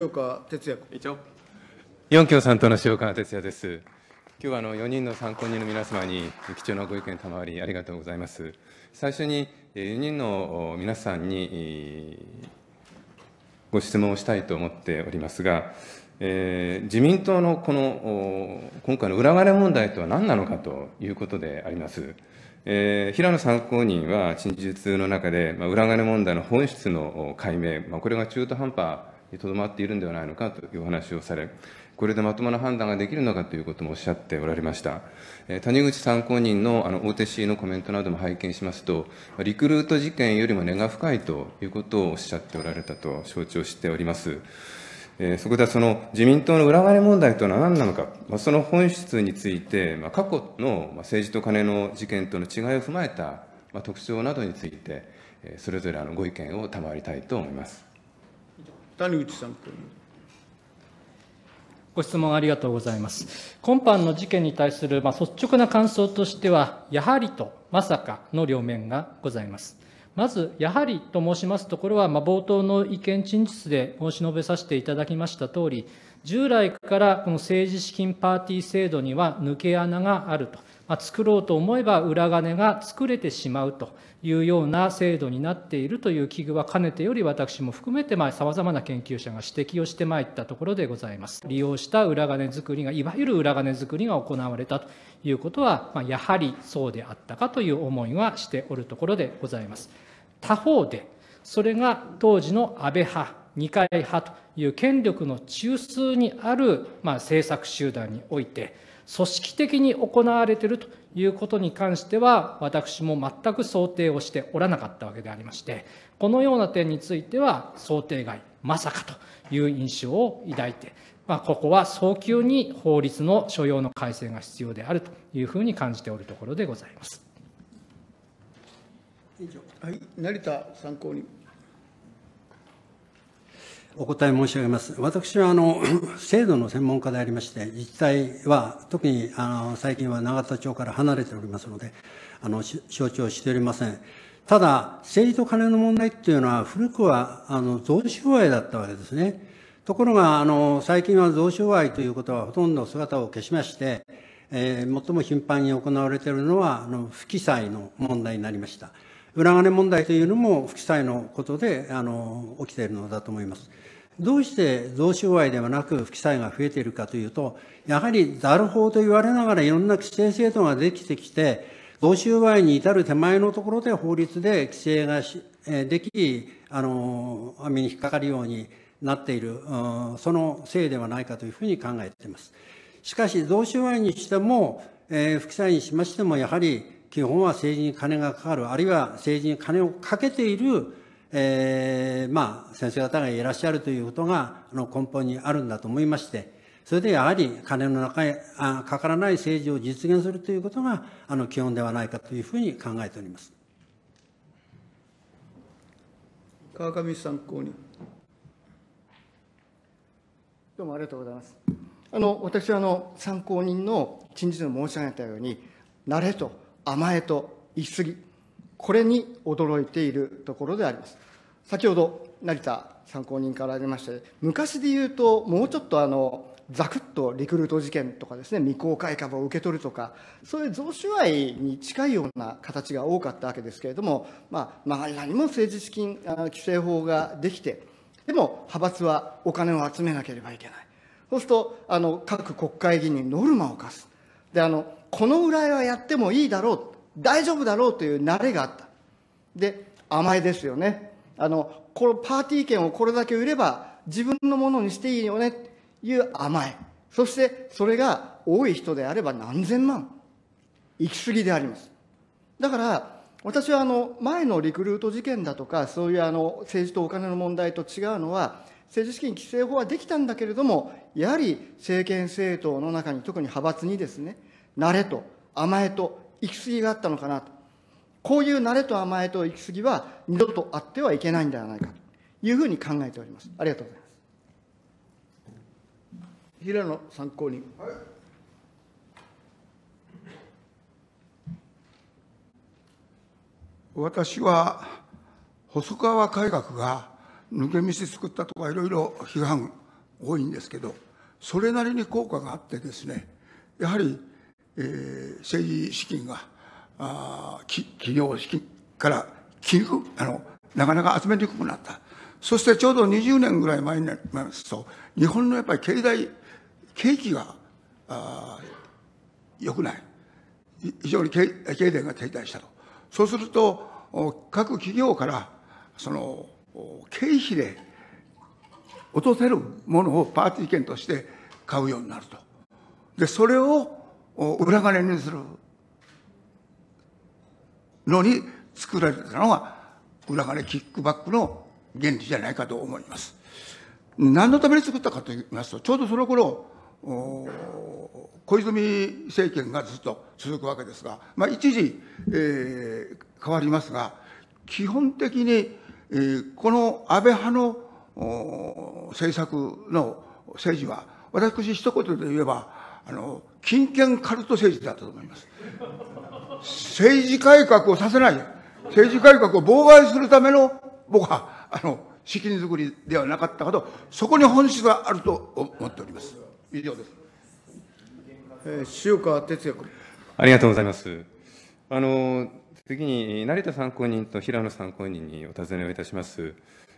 岡哲也委員長四京さんとの塩川哲也です今日はあの4人の参考人の皆様に貴重なご意見賜りありがとうございます最初に4人の皆さんにご質問をしたいと思っておりますが、えー、自民党のこの今回の裏金問題とは何なのかということであります。えー、平野参考人は陳述の中で、まあ、裏金問題の本質の解明、まあ、これが中途半端とどまっているんではないのかというお話をされ、これでまともな判断ができるのかということもおっしゃっておられました。え谷口参考人のあの大手 C のコメントなども拝見しますと、リクルート事件よりも根が深いということをおっしゃっておられたと承知をしております。えそこではその自民党の裏金問題というのは何なのか、まあ、その本質について、まあ、過去の政治と金の事件との違いを踏まえた、まあ、特徴などについて、それぞれあのご意見を賜りたいと思います。谷口さんご質問ありがとうございます。今般の事件に対する、ま率直な感想としては、やはりとまさかの両面がございます。まず、やはりと申しますところは、ま冒頭の意見陳述で申し述べさせていただきましたとおり、従来からこの政治資金パーティー制度には抜け穴があると。まあ、作ろうと思えば裏金が作れてしまうというような制度になっているという危惧はかねてより私も含めてさまざまな研究者が指摘をしてまいったところでございます。利用した裏金作りがいわゆる裏金作りが行われたということは、まあ、やはりそうであったかという思いはしておるところでございます。他方でそれが当時の安倍派二階派という権力の中枢にある、まあ、政策集団において組織的に行われているということに関しては私も全く想定をしておらなかったわけでありましてこのような点については想定外まさかという印象を抱いて、まあ、ここは早急に法律の所要の改正が必要であるというふうに感じておるところでございます。以上はい、成田参考人お答え申し上げます。私は、あの、制度の専門家でありまして、自治体は、特に、あの、最近は永田町から離れておりますので、あの、承知をしておりません。ただ、政治と金の問題っていうのは、古くは、あの、贈収賄だったわけですね。ところが、あの、最近は贈収賄ということはほとんど姿を消しまして、えー、最も頻繁に行われているのは、あの、不記載の問題になりました。裏金問題というのも不記載のことであの起きているのだと思います。どうして贈収賄ではなく不記載が増えているかというと、やはりざる法と言われながらいろんな規制制度ができてきて、贈収賄に至る手前のところで法律で規制ができ、あの、網に引っかかるようになっている、そのせいではないかというふうに考えています。しかし、贈収賄にしても、えー、不記載にしましても、やはり基本は政治に金がかかる、あるいは政治に金をかけている、えー、まあ、先生方がいらっしゃるということが、あの、根本にあるんだと思いまして、それでやはり金の中へあかからない政治を実現するということが、あの、基本ではないかというふうに考えております。川上参考人。どうもありがとうございます。あの、私はあの、参考人の陳述を申し上げたように、なれと。甘えと行き過ぎ、これに驚いているところであります。先ほど成田参考人からありまして、昔で言うと、もうちょっとあのざくっとリクルート事件とかですね、未公開株を受け取るとか、そういう贈収賄に近いような形が多かったわけですけれども、まあ、周り何も政治資金規正法ができて、でも派閥はお金を集めなければいけない。そうすると、あの各国会議員にノルマを課す。であのこのぐらいはやってもいいだろう大丈夫だろうという慣れがあったで甘えですよねあのこのパーティー券をこれだけ売れば自分のものにしていいよねっていう甘えそしてそれが多い人であれば何千万行き過ぎでありますだから私はあの前のリクルート事件だとかそういうあの政治とお金の問題と違うのは政治資金規正法はできたんだけれども、やはり政権政党の中に、特に派閥にですね、慣れと甘えと行き過ぎがあったのかなと。こういう慣れと甘えと行き過ぎは二度とあってはいけないんではないかというふうに考えております。ありがとうございます。平野参考人。はい私は細川改革が抜け道作ったとかいろいろ批判多いんですけどそれなりに効果があってですねやはり、えー、政治資金があ企業資金からきあのなかなか集めにくくなったそしてちょうど20年ぐらい前になりますと日本のやっぱり経済景気があ良くない非常に経経済が停滞したとそうすると各企業からその経費で落とせるものをパーティー券として買うようになると。で、それを裏金にするのに作られたのが裏金キックバックの原理じゃないかと思います。何のために作ったかと言いますと、ちょうどその頃、小泉政権がずっと続くわけですが、まあ、一時、えー、変わりますが、基本的にえー、この安倍派の政策の政治は、私一言で言えば、あの、金券カルト政治だったと思います。政治改革をさせない、政治改革を妨害するための、僕は、あの、資金作りではなかったかと、そこに本質があると思っております。以上です。えー、塩川哲也君。ありがとうございます。あの、次に成田参考人と平野参考人にお尋ねをいたします。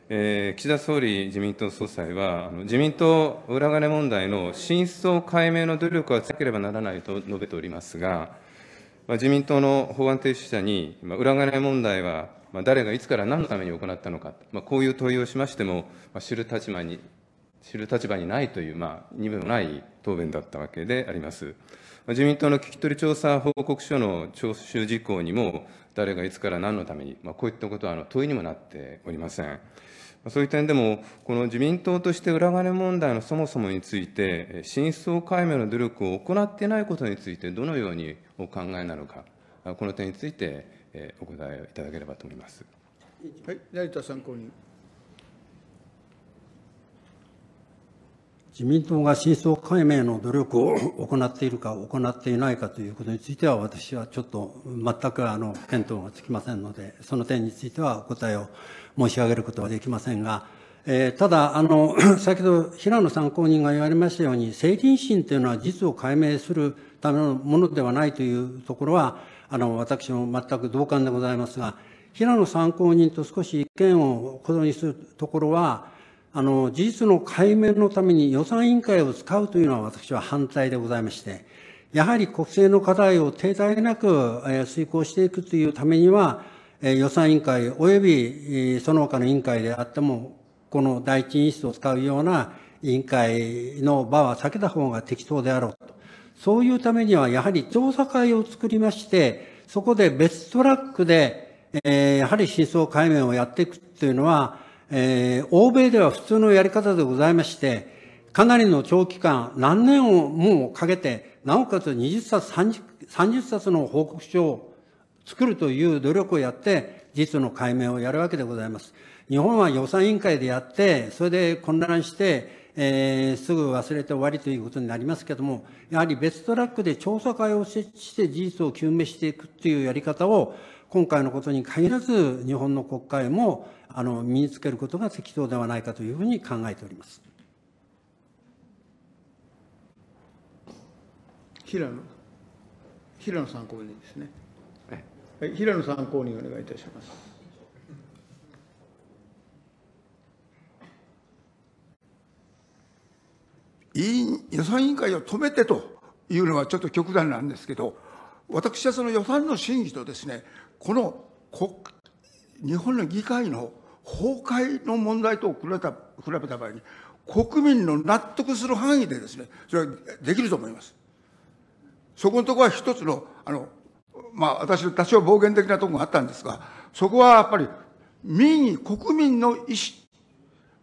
えー、岸田総理、自民党総裁は、あの自民党裏金問題の真相解明の努力はしなければならないと述べておりますが、まあ、自民党の法案提出者に、まあ、裏金問題は、まあ、誰がいつから何のために行ったのか、まあ、こういう問いをしましても、まあ、知る立場に知る立場にないという、まあ、身分のない答弁だったわけであります。自民党の聞き取り調査報告書の徴収事項にも、誰がいつから何のために、まあ、こういったことはあの問いにもなっておりません。そういう点でも、この自民党として裏金問題のそもそもについて、真相解明の努力を行っていないことについて、どのようにお考えなのか、この点についてお答えいただければと思います。はい、成田参考人。自民党が真相解明の努力を行っているか行っていないかということについては、私はちょっと全くあの見当がつきませんので、その点についてはお答えを申し上げることはできませんが、えー、ただあの、先ほど平野参考人が言われましたように、政倫審というのは実を解明するためのものではないというところは、あの私も全く同感でございますが、平野参考人と少し意見を異にするところは、あの、事実の解明のために予算委員会を使うというのは私は反対でございまして、やはり国政の課題を停滞なく遂行していくというためには、予算委員会及びその他の委員会であっても、この第一委員室を使うような委員会の場は避けた方が適当であろうと。そういうためには、やはり調査会を作りまして、そこで別トラックで、えやはり真相解明をやっていくというのは、えー、欧米では普通のやり方でございまして、かなりの長期間、何年をもうかけて、なおかつ20冊30、30冊の報告書を作るという努力をやって、実の解明をやるわけでございます。日本は予算委員会でやって、それで混乱して、えー、すぐ忘れて終わりということになりますけれども、やはり別トラックで調査会を設置して事実を究明していくというやり方を、今回のことに限らず、日本の国会もあの身につけることが適当ではないかというふうに考えております。平野平野参考人ですね。はい、平野参考人お願いいたします。予算委員会を止めてというのはちょっと極端なんですけど、私はその予算の審議とですね、この国日本の議会の崩壊の問題と比べた比べた場合に、国民の納得する範囲でですね、それはできると思います。そこのところは一つの、あの、まあ私の多少暴言的なところがあったんですが、そこはやっぱり民意、国民の意思、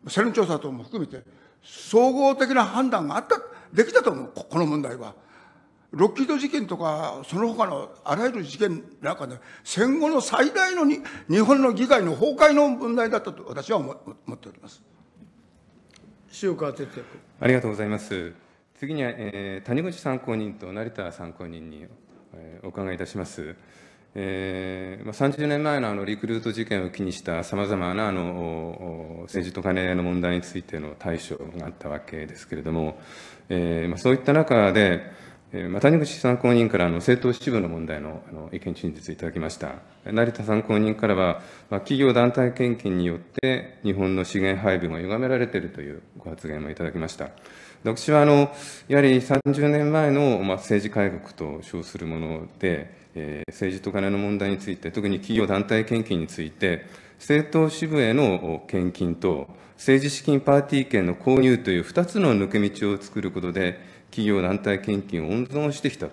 世論調査等も含めて、総合的な判断があった、できたと思う、この問題は。ロッキード事件とか、その他のあらゆる事件の中で、戦後の最大のに日本の議会の崩壊の問題だったと私は思っております。塩川哲也君。ありがとうございます。次には、えー、谷口参考人と成田参考人に、えー、お伺いいたします。えーまあ、30年前のあのリクルート事件を機にしたさまざまなあの政治とカネの問題についての対処があったわけですけれども、えーまあ、そういった中で、えー、谷口参考人からの政党支部の問題のあの意見陳述いただきました成田参考人からは、まあ、企業団体献金によって日本の資源配分が歪められているというご発言もいただきました私はあのやはり30年前の、まあ、政治改革と称するものでえ政治と金の問題について、特に企業団体献金について、政党支部への献金と、政治資金パーティー券の購入という2つの抜け道を作ることで、企業団体献金を温存してきた。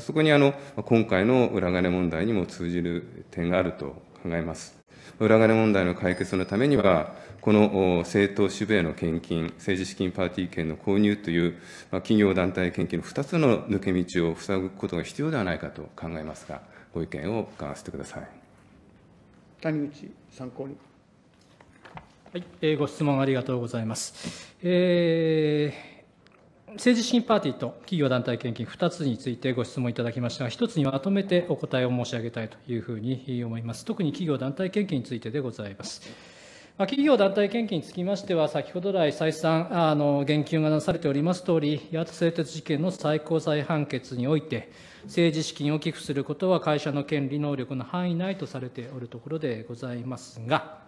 そこにあの今回の裏金問題にも通じる点があると考えます。裏金問題の解決のためには、この政党支部への献金、政治資金パーティー券の購入という、まあ、企業団体献金の2つの抜け道を塞ぐことが必要ではないかと考えますが、ご意見を伺わせてください。谷口参考人。はい、えー、ご質問ありがとうございます。えー政治資金パーティーと企業団体献金2つについてご質問いただきましたが、1つにまとめてお答えを申し上げたいというふうに思います。特に企業団体献金についてでございます。ま企業団体献金につきましては、先ほど来、再三あの言及がなされておりますとおり、八幡製鉄事件の最高裁判決において、政治資金を寄付することは会社の権利、能力の範囲内とされておるところでございますが、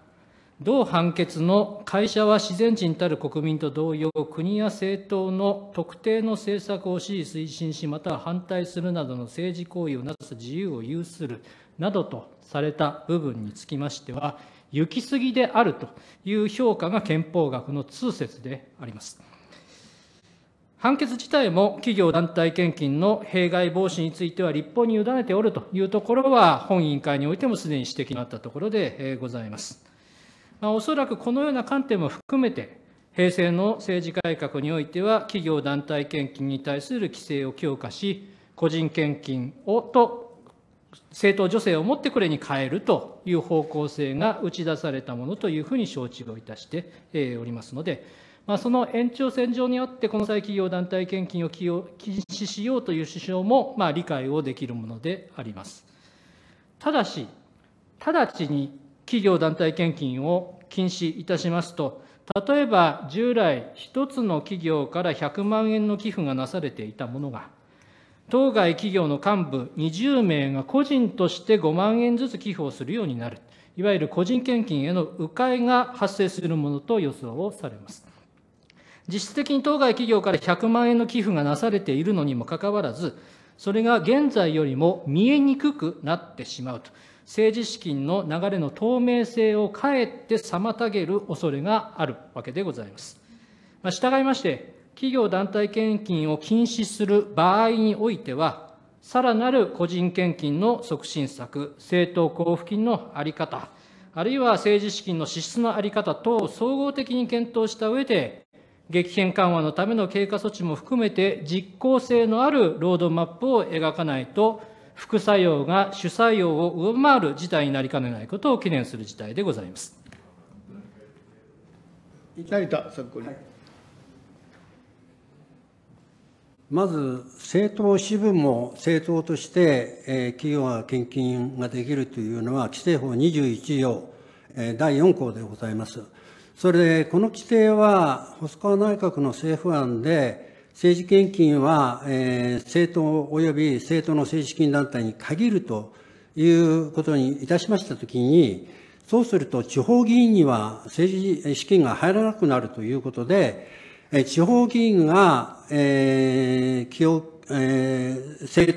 同判決の会社は自然人たる国民と同様、国や政党の特定の政策を支持、推進し、または反対するなどの政治行為をなす自由を有するなどとされた部分につきましては、行き過ぎであるという評価が憲法学の通説であります。判決自体も企業団体献金の弊害防止については立法に委ねておるというところは、本委員会においてもすでに指摘のあったところでございます。おそらくこのような観点も含めて、平成の政治改革においては、企業団体献金に対する規制を強化し、個人献金をと政党助成をもってこれに変えるという方向性が打ち出されたものというふうに承知をいたしておりますので、まあ、その延長線上にあって、この際、企業団体献金を禁止しようという主張も、まあ、理解をできるものであります。ただし、直ちに企業団体献金を禁止いたしますと、例えば従来、1つの企業から100万円の寄付がなされていたものが、当該企業の幹部20名が個人として5万円ずつ寄付をするようになる、いわゆる個人献金への迂回が発生するものと予想をされます。実質的に当該企業から100万円の寄付がなされているのにもかかわらず、それが現在よりも見えにくくなってしまうと。政治資金の流れの透明性をかえって妨げる恐れがあるわけでございます。従いまして、企業団体献金を禁止する場合においては、さらなる個人献金の促進策、政党交付金の在り方、あるいは政治資金の支出の在り方等を総合的に検討した上で、激変緩和のための経過措置も含めて、実効性のあるロードマップを描かないと、副作用が主作用を上回る事態になりかねないことを懸念する事態でございます。成田はい、まず政党支部も政党として、えー、企業が献金ができるというのは規制法21条、えー、第4項でございます。それでこの規定は細川内閣の政府案で政治献金は、えー、政党及び政党の政治資金団体に限るということにいたしましたときに、そうすると地方議員には政治資金が入らなくなるということで、地方議員が、えー企業えー、政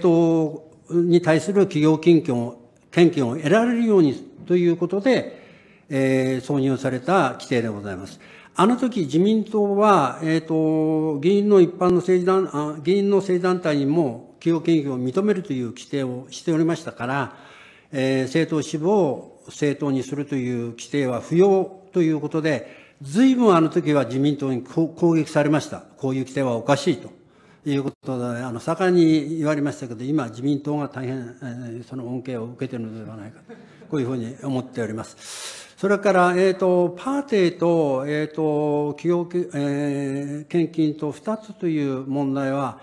党に対する企業献金を献金を得られるようにということで、えー、挿入された規定でございます。あの時自民党は、えーと、議員の一般の政治団あ議員の政治団体にも企業権益を認めるという規定をしておりましたから、えー、政党支部を政党にするという規定は不要ということで、ずいぶんあの時は自民党に攻撃されました。こういう規定はおかしいということで、あの盛んに言われましたけど、今、自民党が大変、えー、その恩恵を受けているのではないかと、こういうふうに思っております。それから、えっ、ー、と、パーティーと、えっ、ー、と、企業、えー、献金と二つという問題は、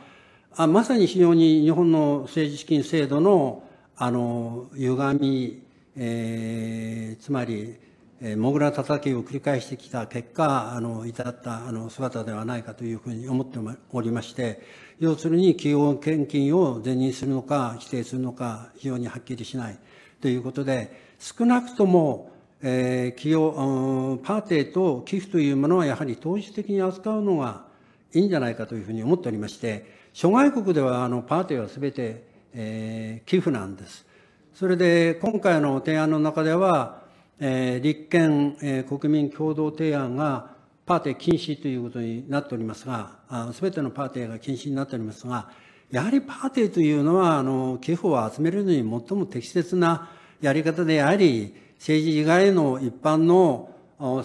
あまさに非常に日本の政治資金制度の、あの、歪み、えー、つまり、えー、もぐら叩きを繰り返してきた結果、あの、至った、あの、姿ではないかというふうに思っておりまして、要するに企業献金を是認するのか、否定するのか、非常にはっきりしないということで、少なくとも、えー、企業、パーティーと寄付というものはやはり統一的に扱うのがいいんじゃないかというふうに思っておりまして、諸外国ではあのパーティーはすべて、えー、寄付なんです。それで今回の提案の中では、えー、立憲、えー、国民共同提案がパーティー禁止ということになっておりますが、すべてのパーティーが禁止になっておりますが、やはりパーティーというのは、あの寄付を集めるのに最も適切なやり方であり、政治以外の一般の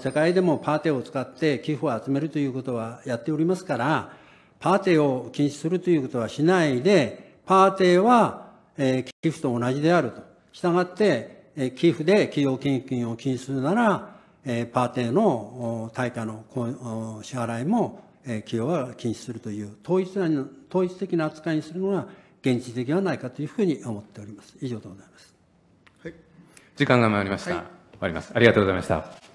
世界でもパーティーを使って寄付を集めるということはやっておりますから、パーティーを禁止するということはしないで、パーティーは、寄付と同じであると。したがって、寄付で企業献金を禁止するなら、パーティーの対価の支払いも、寄企業は禁止するという統一統一的な扱いにするのが現実的ではないかというふうに思っております。以上でございます。時間が参りました、はい、終わりますありがとうございました